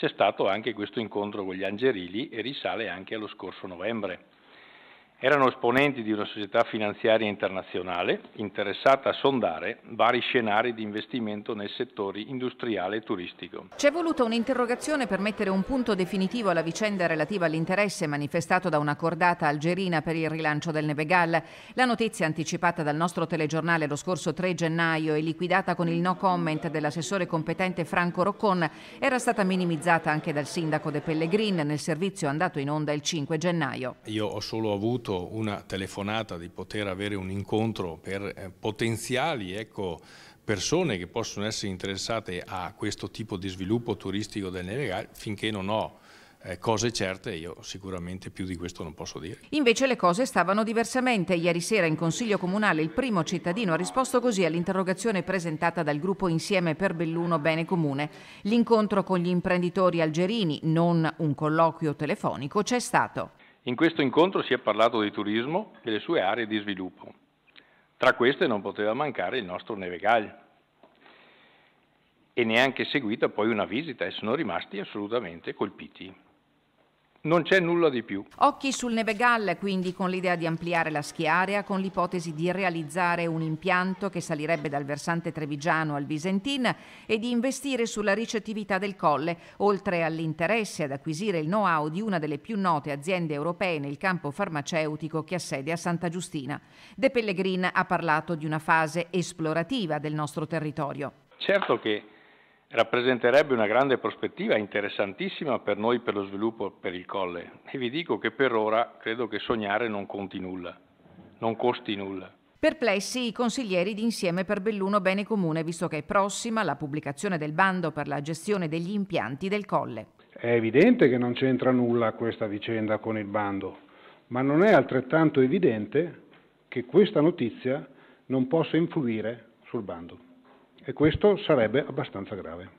c'è stato anche questo incontro con gli Angerili e risale anche allo scorso novembre erano esponenti di una società finanziaria internazionale interessata a sondare vari scenari di investimento nei settori industriale e turistico. C'è voluta un'interrogazione per mettere un punto definitivo alla vicenda relativa all'interesse manifestato da una cordata algerina per il rilancio del Nevegal. La notizia anticipata dal nostro telegiornale lo scorso 3 gennaio e liquidata con il no comment dell'assessore competente Franco Roccon era stata minimizzata anche dal sindaco De Pellegrin nel servizio andato in onda il 5 gennaio. Io ho solo avuto avuto una telefonata di poter avere un incontro per eh, potenziali ecco, persone che possono essere interessate a questo tipo di sviluppo turistico del Nevegale, finché non ho eh, cose certe io sicuramente più di questo non posso dire. Invece le cose stavano diversamente. Ieri sera in Consiglio Comunale il primo cittadino ha risposto così all'interrogazione presentata dal gruppo Insieme per Belluno Bene Comune. L'incontro con gli imprenditori algerini, non un colloquio telefonico, c'è stato. In questo incontro si è parlato di turismo e le sue aree di sviluppo. Tra queste non poteva mancare il nostro Nevegal. E neanche seguita poi una visita e sono rimasti assolutamente colpiti. Non c'è nulla di più. Occhi sul Nevegal, quindi, con l'idea di ampliare la schiarea, con l'ipotesi di realizzare un impianto che salirebbe dal versante trevigiano al Visentin e di investire sulla ricettività del colle, oltre all'interesse ad acquisire il know-how di una delle più note aziende europee nel campo farmaceutico che ha sede a Santa Giustina. De Pellegrin ha parlato di una fase esplorativa del nostro territorio. Certo che rappresenterebbe una grande prospettiva interessantissima per noi per lo sviluppo per il Colle e vi dico che per ora credo che sognare non conti nulla, non costi nulla. Perplessi i consiglieri di Insieme per Belluno Bene Comune, visto che è prossima la pubblicazione del bando per la gestione degli impianti del Colle. È evidente che non c'entra nulla questa vicenda con il bando, ma non è altrettanto evidente che questa notizia non possa influire sul bando. E questo sarebbe abbastanza grave.